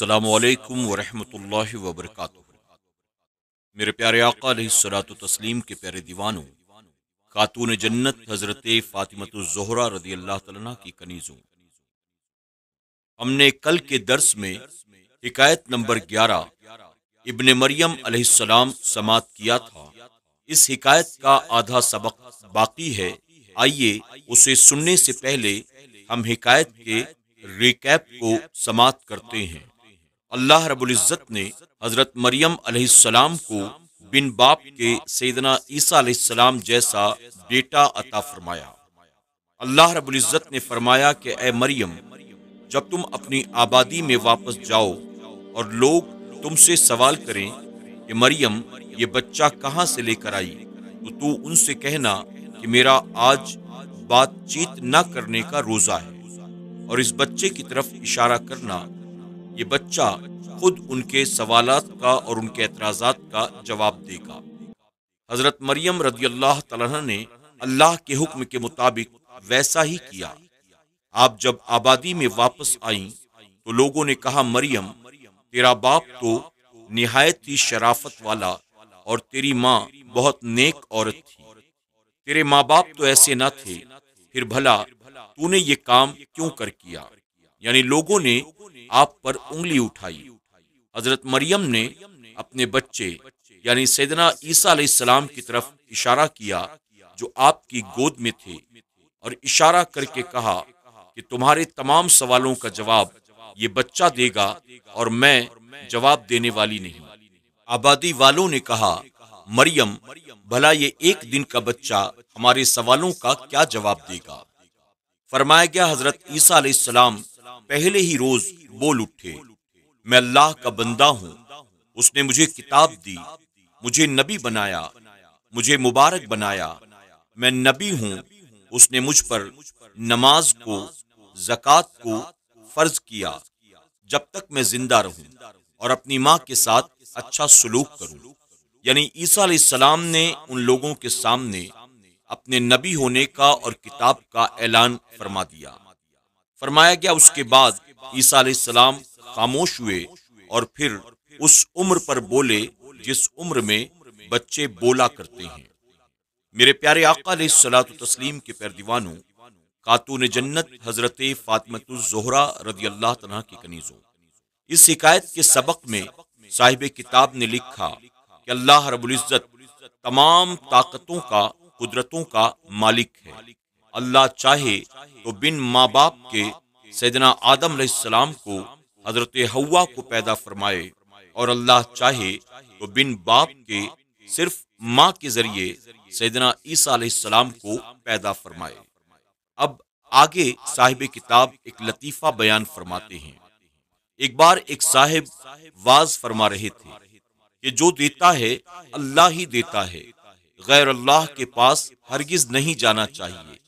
अल्लाम वरहमल वबरक मेरे प्यारे आका तस्लीम के प्यारे दीवानों खातून जन्नत हज़रत जहरा रदी अल्लाह तला की कनीज़ों हमने कल के दर्स में हिकायत नंबर ग्यारह इबन मरियम अलैहिस्सलाम समात किया था इस हिकायत का आधा सबक बाकी है आइए उसे सुनने से पहले हम हिकायत के रिकैप को समाप्त करते हैं अल्लाह रबुल्ज़त ने हज़रत मरियम अलैहिस्सलाम को बिन बाप के सैदना ईसा अलैहिस्सलाम जैसा बेटा अता फरमाया अल्लाह रबुल्ज़त ने फरमाया कि ए मरियम जब तुम अपनी आबादी में वापस जाओ और लोग तुमसे सवाल करें कि मरियम ये बच्चा कहाँ से लेकर आई तो तू उनसे कहना कि मेरा आज बातचीत न करने का रोज़ा है और इस बच्चे की तरफ इशारा करना ये बच्चा खुद उनके सवाल का और उनके एतराजा का जवाब देगा हज़रत मरियम रजी अल्लाह ने अल्लाह के हुक्म के मुताबिक वैसा ही किया आप जब आबादी में वापस आई तो लोगों ने कहा मरियम तेरा बाप तो नहायत ही शराफत वाला और तेरी माँ बहुत नेक औरत थी तेरे माँ बाप तो ऐसे न थे फिर भला तूने ये काम क्यों कर किया यानी लोगों ने आप पर उंगली उठाई हजरत मरियम ने अपने बच्चे यानी सैदना ईसा सलाम की तरफ इशारा किया जो आपकी गोद में थे और इशारा करके कहा कि तुम्हारे तमाम सवालों का जवाब ये बच्चा देगा और मैं जवाब देने वाली नहीं आबादी वालों ने कहा मरियम भला ये एक दिन का बच्चा हमारे सवालों का क्या जवाब देगा फरमाया गया हजरत ईसा सलाम पहले ही रोज बोल उठे मैं अल्लाह का बंदा हूँ उसने मुझे किताब दी मुझे नबी बनाया मुझे मुबारक बनाया मैं नबी हूँ उसने मुझ पर नमाज को जक़ात को फर्ज किया जब तक मैं जिंदा रहूं और अपनी माँ के साथ अच्छा सलूक करूं यानी ईसा सलाम ने उन लोगों के सामने अपने नबी होने का और किताब का ऐलान फरमा दिया फरमाया गया उसके बाद ईसा सलाम खामोश हुए और फिर उस उम्र पर बोले जिस उम्र में बच्चे बोला करते हैं मेरे प्यारे आका सलात तस्लीम के पैर दीवानों खातून जन्नत हजरत फातमत जोहरा रदी अल्लाह तला की कनीजों इस शिकायत के सबक में साहिब किताब ने लिखा कि अल्लाह रबुल्ज़त तमाम ताकतों का कुदरतों का मालिक है अल्लाह चाहे तो बिन माँ बाप के सैदना आदम सलाम को हजरत हवा को पैदा फरमाए और अल्लाह चाहे तो बिन बाप के सिर्फ माँ के जरिए सैदना ईसा सलाम को पैदा फरमाए अब आगे साहिब किताब एक लतीफ़ा बयान फरमाते हैं एक बार एक साहिब वाज फरमा रहे थे कि जो देता है अल्लाह ही देता है गैर अल्लाह के पास हरगिज नहीं जाना चाहिए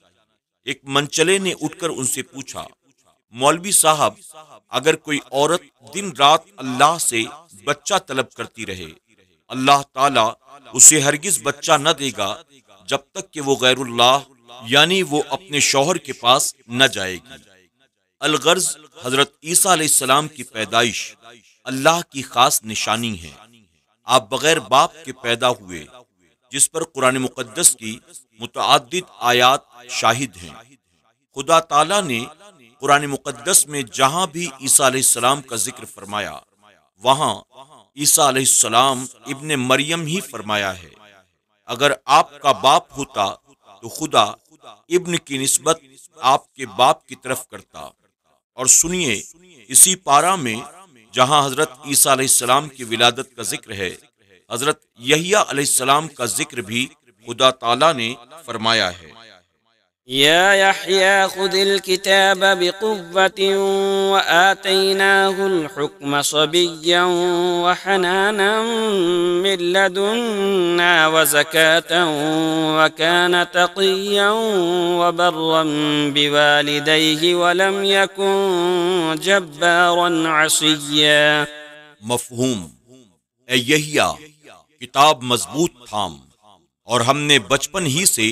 एक मंचले ने उठकर उनसे पूछा मौलवी साहब अगर कोई औरत दिन रात अल्लाह से बच्चा तलब करती रहे अल्लाह ताला उसे हरगिज बच्चा न देगा जब तक कि वो गैरुल्लाह यानी वो अपने शोहर के पास न जाएगी अलगर्ज हजरत ईसा सलाम की पैदाइश अल्लाह की खास निशानी है आप बगैर बाप के पैदा हुए जिस पर कुरान मुकदस की मुतद आयात शाहिद हैं खुदा ताला ने पुरानी मुकदस में जहाँ भी ईसा सलाम का जिक्र फरमाया वहाँ ईसा सलाम इबन मरियम ही फरमाया है अगर आपका बाप होता तो खुदा इब्न की नस्बत आपके बाप की तरफ करता और सुनिए इसी पारा में जहाँ हजरत ईसा सलाम की विलादत का जिक्र है हजरत यहिया सलाम का जिक्र भी خدا تعالی نے فرمایا ہے يا يحيى خذ الكتاب بقوة وآتيناه الحكم صبيا وحنانا من لدنا وزكاة وكان تقيا وبرا بوالديه ولم يكن جبارا عصيا مفهوم اي يحيى كتاب مضبوط تھام और हमने बचपन ही से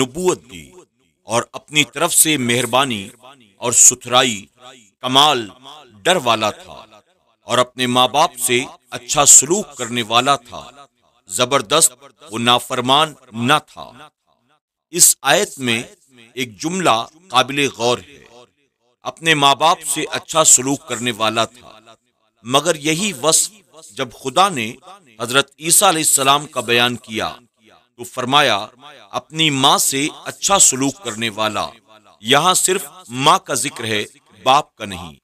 नबूत दी और अपनी तरफ से मेहरबानी और सुथराई कमाल डर वाला था और अपने माँ बाप से अच्छा सलूक करने वाला था जबरदस्त वो नाफरमान न था इस आयत में एक जुमला काबिल गौर है अपने माँ बाप से अच्छा सलूक करने वाला था मगर यही वस जब खुदा ने हजरत ईसा सलाम का बयान किया तो फरमाया अपनी माँ से अच्छा सलूक करने वाला यहाँ सिर्फ माँ का जिक्र है बाप का नहीं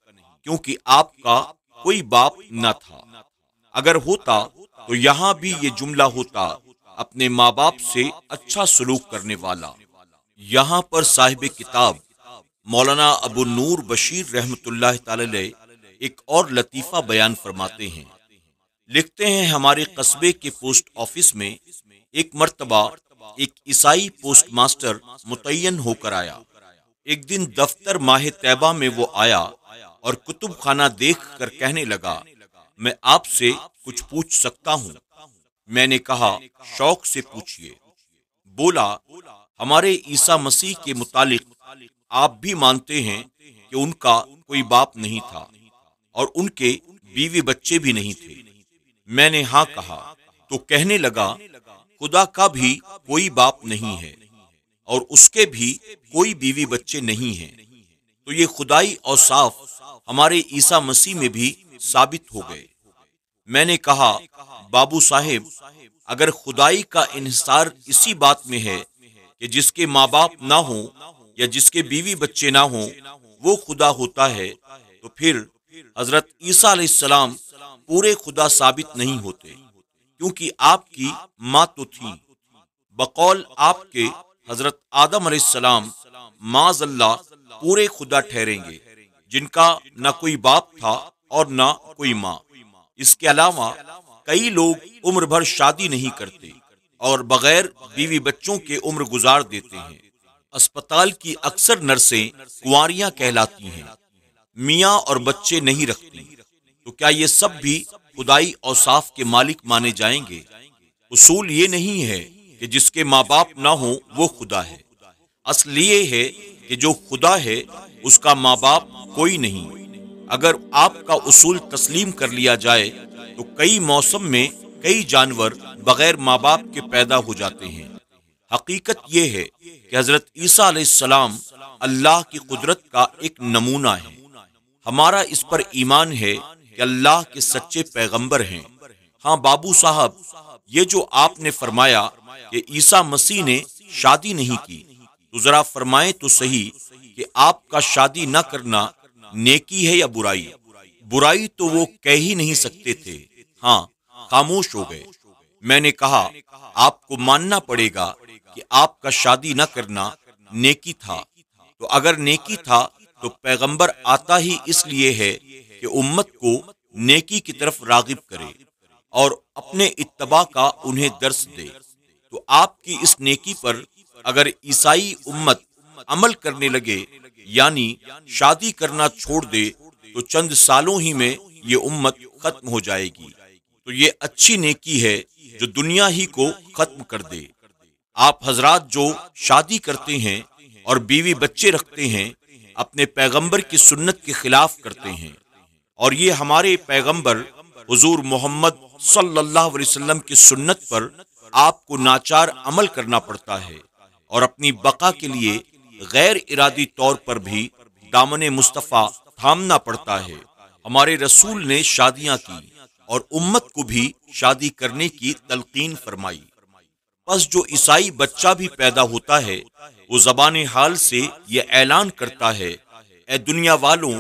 क्योंकि आपका कोई बाप न था अगर होता तो यहाँ भी ये जुमला होता अपने माँ बाप से अच्छा सलूक करने वाला यहाँ पर साहिब किताब मौलाना अबू नूर बशीर रहमत एक और लतीफ़ा बयान फरमाते हैं लिखते हैं हमारे कस्बे के पोस्ट ऑफिस में एक मरतबा एक ईसाई पोस्ट मास्टर मुतयन होकर आया एक दिन दफ्तर माह तैबा में वो आया और कुतुब खाना देख कर कहने लगा मैं आपसे कुछ पूछ सकता हूँ मैंने कहा शौक से पूछिए बोला हमारे ईसा मसीह के मुतालिक आप भी मानते हैं कि उनका कोई बाप नहीं था और उनके बीवी बच्चे भी नहीं थे मैंने हाँ कहा तो कहने लगा खुदा का भी कोई बाप नहीं है और उसके भी कोई बीवी बच्चे नहीं हैं तो ये खुदाई और साफ हमारे ईसा मसीह में भी साबित हो गए मैंने कहा बाबू साहेब अगर खुदाई का इंसार इसी बात में है कि जिसके माँ बाप ना हो या जिसके बीवी बच्चे ना हो वो खुदा होता है तो फिर हजरत ईसा सलाम पूरे खुदा साबित नहीं होते क्योंकि आपकी माँ तो थी बकौल आपके हजरत आदम सलाम माजल्ला पूरे खुदा ठहरेंगे जिनका न कोई बाप था और न कोई माँ इसके अलावा कई लोग उम्र भर शादी नहीं करते और बगैर बीवी बच्चों के उम्र गुजार देते हैं अस्पताल की अक्सर नर्सें कुआरियां कहलाती हैं मियाँ और बच्चे नहीं रखती तो क्या ये सब भी खुदाई साफ के मालिक माने जाएंगे उसूल ये नहीं है कि जिसके माँ बाप ना हो वो खुदा है असल ये है कि जो खुदा है उसका माँ बाप कोई नहीं अगर आपका उसूल तस्लीम कर लिया जाए तो कई मौसम में कई जानवर बगैर माँ बाप के पैदा हो जाते हैं हकीकत यह है कि हज़रत ईसा सलाम अल्लाह की कुदरत का एक नमूना है हमारा इस पर ईमान है कि अल्लाह के सच्चे पैगंबर हैं हाँ बाबू साहब ये जो आपने फरमाया कि ईसा मसीह ने शादी नहीं की तो जरा फरमाए तो सही कि आपका शादी न करना नेकी है या बुराई बुराई तो वो कह ही नहीं सकते थे हाँ खामोश हो गए मैंने कहा आपको मानना पड़ेगा कि आपका शादी न करना नेकी था तो अगर नेकी था तो पैगंबर आता ही इसलिए है कि उम्मत को नेकी की तरफ रागिब करे और अपने इतबा का उन्हें दर्श दे तो आपकी इस नेकी पर अगर ईसाई उम्मत अमल करने लगे यानी शादी करना छोड़ दे तो चंद सालों ही में ये उम्मत खत्म हो जाएगी तो ये अच्छी नेकी है जो दुनिया ही को खत्म कर दे आप हजरात जो शादी करते हैं और बीवी बच्चे रखते हैं अपने पैगंबर की सुन्नत के खिलाफ करते हैं और ये हमारे पैगंबर हजूर मोहम्मद सल्लल्लाहु अलैहि वसल्लम की सुन्नत पर आपको नाचार अमल करना पड़ता है और अपनी बका के लिए गैर इरादी तौर पर भी दामन मुस्तफ़ा थामना पड़ता है हमारे रसूल ने शादियां की और उम्मत को भी शादी करने की तलकीन फरमाई बस जो ईसाई बच्चा भी पैदा होता है वो जबान हाल से ये ऐलान करता है ए दुनिया वालों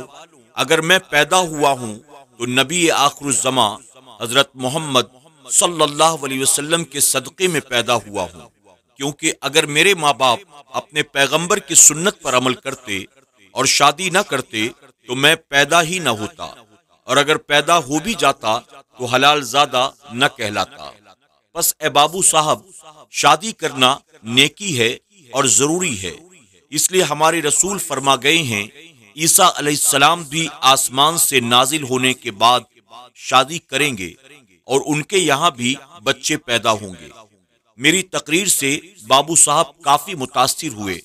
अगर मैं पैदा हुआ हूँ तो नबी जमा हज़रत मोहम्मद सल्लाम के सदक़े में पैदा हुआ हूँ क्योंकि अगर मेरे माँ बाप अपने पैगम्बर की सुन्नत पर अमल करते और शादी न करते तो मैं पैदा ही न होता और अगर पैदा हो भी जाता तो हलाल ज्यादा न कहलाता बस ए बाबू साहब शादी करना नेकी है और जरूरी है इसलिए हमारे रसूल फरमा गए हैं ईसा अलैहिस्सलाम भी आसमान से नाजिल होने के बाद शादी करेंगे और उनके यहाँ भी बच्चे पैदा होंगे मेरी तकरीर से बाबू साहब काफी मुतासर हुए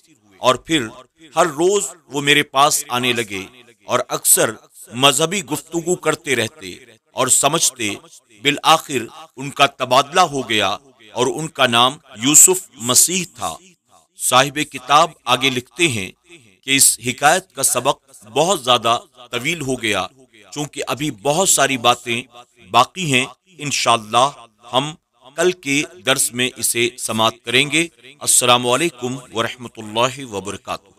और फिर हर रोज वो मेरे पास आने लगे और अक्सर मजहबी गुफ्तगु करते रहते और समझते बिल आखिर उनका तबादला हो गया और उनका नाम यूसुफ मसीह था साहिब किताब आगे लिखते हैं कि इस हिकायत का सबक बहुत ज्यादा तवील हो गया चूंकि अभी बहुत सारी बातें बाकी हैं इन हम कल के दर्स में इसे समाप्त करेंगे असलकम वरहमल वबरकू